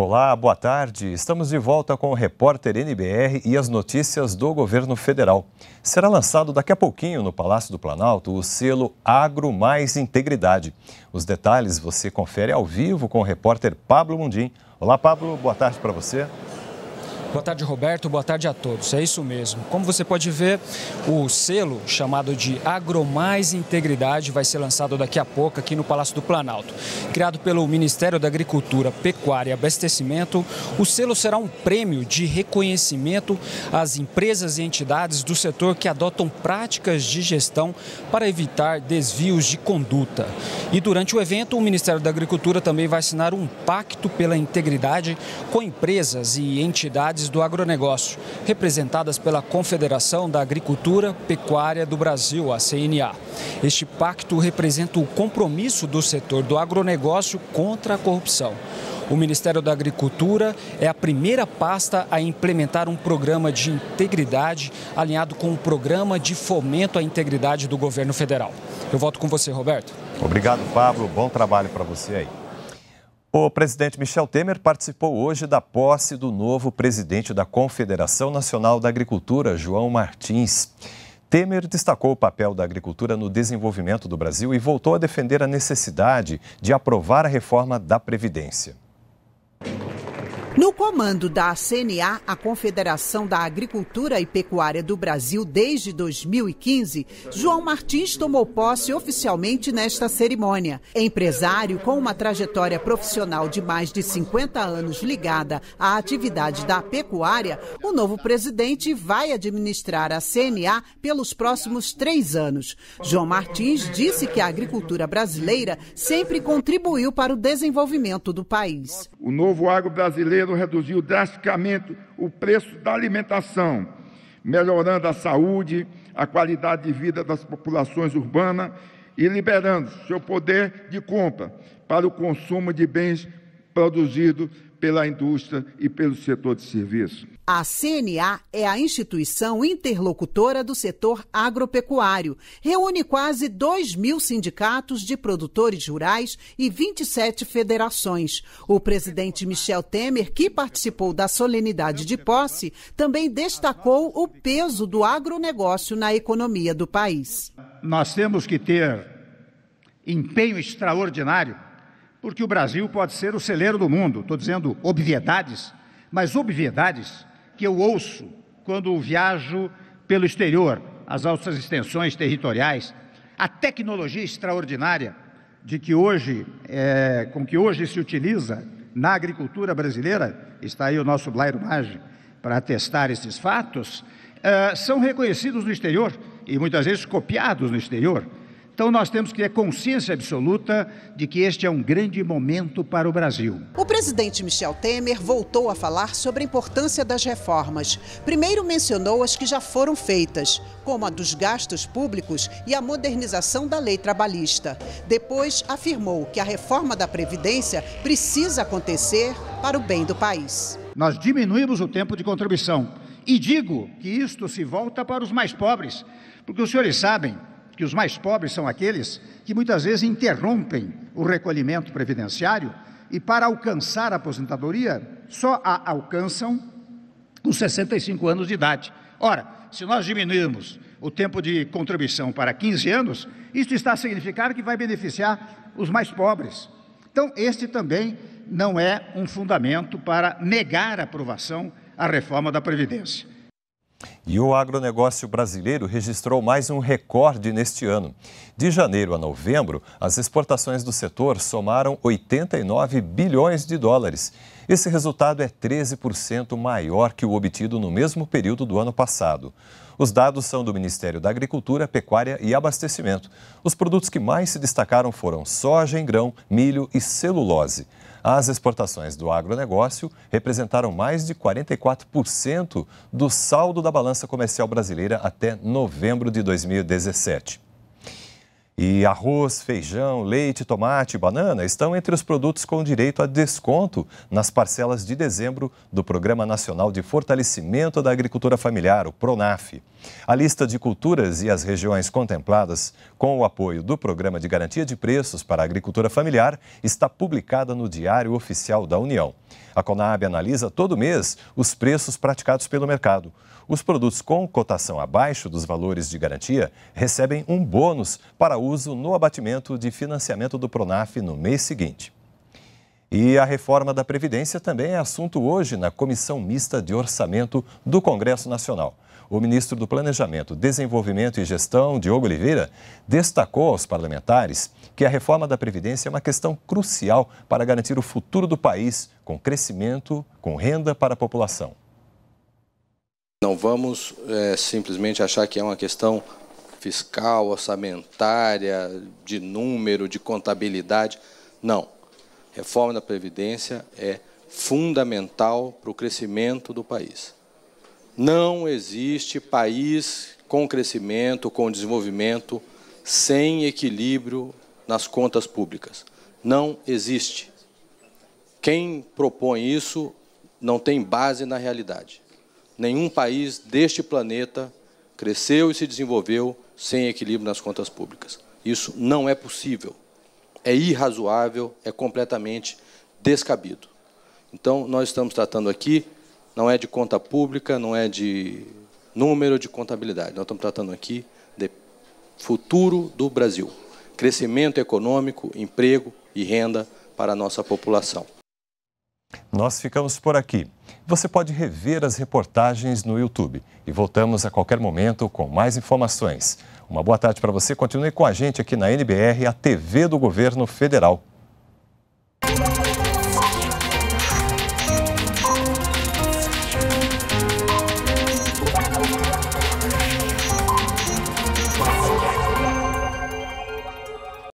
Olá, boa tarde. Estamos de volta com o repórter NBR e as notícias do governo federal. Será lançado daqui a pouquinho no Palácio do Planalto o selo Agro Mais Integridade. Os detalhes você confere ao vivo com o repórter Pablo Mundim. Olá, Pablo, boa tarde para você. Boa tarde, Roberto. Boa tarde a todos. É isso mesmo. Como você pode ver, o selo chamado de Agromais Integridade vai ser lançado daqui a pouco aqui no Palácio do Planalto. Criado pelo Ministério da Agricultura, Pecuária e Abastecimento, o selo será um prêmio de reconhecimento às empresas e entidades do setor que adotam práticas de gestão para evitar desvios de conduta. E durante o evento, o Ministério da Agricultura também vai assinar um pacto pela integridade com empresas e entidades entidades do agronegócio, representadas pela Confederação da Agricultura Pecuária do Brasil, a CNA. Este pacto representa o compromisso do setor do agronegócio contra a corrupção. O Ministério da Agricultura é a primeira pasta a implementar um programa de integridade alinhado com um programa de fomento à integridade do governo federal. Eu volto com você, Roberto. Obrigado, Pablo. Bom trabalho para você aí. O presidente Michel Temer participou hoje da posse do novo presidente da Confederação Nacional da Agricultura, João Martins. Temer destacou o papel da agricultura no desenvolvimento do Brasil e voltou a defender a necessidade de aprovar a reforma da Previdência. No comando da CNA, a Confederação da Agricultura e Pecuária do Brasil, desde 2015, João Martins tomou posse oficialmente nesta cerimônia. Empresário com uma trajetória profissional de mais de 50 anos ligada à atividade da pecuária, o novo presidente vai administrar a CNA pelos próximos três anos. João Martins disse que a agricultura brasileira sempre contribuiu para o desenvolvimento do país. O novo agro brasileiro governo reduziu drasticamente o preço da alimentação, melhorando a saúde, a qualidade de vida das populações urbanas e liberando seu poder de compra para o consumo de bens produzido pela indústria e pelo setor de serviço. A CNA é a instituição interlocutora do setor agropecuário. Reúne quase 2 mil sindicatos de produtores rurais e 27 federações. O presidente Michel Temer, que participou da solenidade de posse, também destacou o peso do agronegócio na economia do país. Nós temos que ter empenho extraordinário porque o Brasil pode ser o celeiro do mundo. Estou dizendo obviedades, mas obviedades que eu ouço quando viajo pelo exterior, as altas extensões territoriais, a tecnologia extraordinária de que hoje, é, com que hoje se utiliza na agricultura brasileira, está aí o nosso Blairo Maggi para atestar esses fatos, é, são reconhecidos no exterior e muitas vezes copiados no exterior. Então nós temos que ter consciência absoluta de que este é um grande momento para o Brasil. O presidente Michel Temer voltou a falar sobre a importância das reformas. Primeiro mencionou as que já foram feitas, como a dos gastos públicos e a modernização da lei trabalhista. Depois afirmou que a reforma da Previdência precisa acontecer para o bem do país. Nós diminuímos o tempo de contribuição. E digo que isto se volta para os mais pobres, porque os senhores sabem que os mais pobres são aqueles que muitas vezes interrompem o recolhimento previdenciário e, para alcançar a aposentadoria, só a alcançam com 65 anos de idade. Ora, se nós diminuirmos o tempo de contribuição para 15 anos, isso está a significar que vai beneficiar os mais pobres. Então, este também não é um fundamento para negar a aprovação à reforma da Previdência. E o agronegócio brasileiro registrou mais um recorde neste ano. De janeiro a novembro, as exportações do setor somaram 89 bilhões de dólares. Esse resultado é 13% maior que o obtido no mesmo período do ano passado. Os dados são do Ministério da Agricultura, Pecuária e Abastecimento. Os produtos que mais se destacaram foram soja em grão, milho e celulose. As exportações do agronegócio representaram mais de 44% do saldo da balança Balança Comercial Brasileira até novembro de 2017. E arroz, feijão, leite, tomate e banana estão entre os produtos com direito a desconto nas parcelas de dezembro do Programa Nacional de Fortalecimento da Agricultura Familiar, o PRONAF. A lista de culturas e as regiões contempladas, com o apoio do Programa de Garantia de Preços para a Agricultura Familiar, está publicada no Diário Oficial da União. A Conab analisa todo mês os preços praticados pelo mercado. Os produtos com cotação abaixo dos valores de garantia recebem um bônus para uso no abatimento de financiamento do Pronaf no mês seguinte. E a reforma da Previdência também é assunto hoje na Comissão Mista de Orçamento do Congresso Nacional o ministro do Planejamento, Desenvolvimento e Gestão, Diogo Oliveira, destacou aos parlamentares que a reforma da Previdência é uma questão crucial para garantir o futuro do país, com crescimento, com renda para a população. Não vamos é, simplesmente achar que é uma questão fiscal, orçamentária, de número, de contabilidade. Não. Reforma da Previdência é fundamental para o crescimento do país. Não existe país com crescimento, com desenvolvimento, sem equilíbrio nas contas públicas. Não existe. Quem propõe isso não tem base na realidade. Nenhum país deste planeta cresceu e se desenvolveu sem equilíbrio nas contas públicas. Isso não é possível. É irrazoável, é completamente descabido. Então, nós estamos tratando aqui não é de conta pública, não é de número de contabilidade. Nós estamos tratando aqui de futuro do Brasil. Crescimento econômico, emprego e renda para a nossa população. Nós ficamos por aqui. Você pode rever as reportagens no YouTube e voltamos a qualquer momento com mais informações. Uma boa tarde para você. Continue com a gente aqui na NBR, a TV do Governo Federal.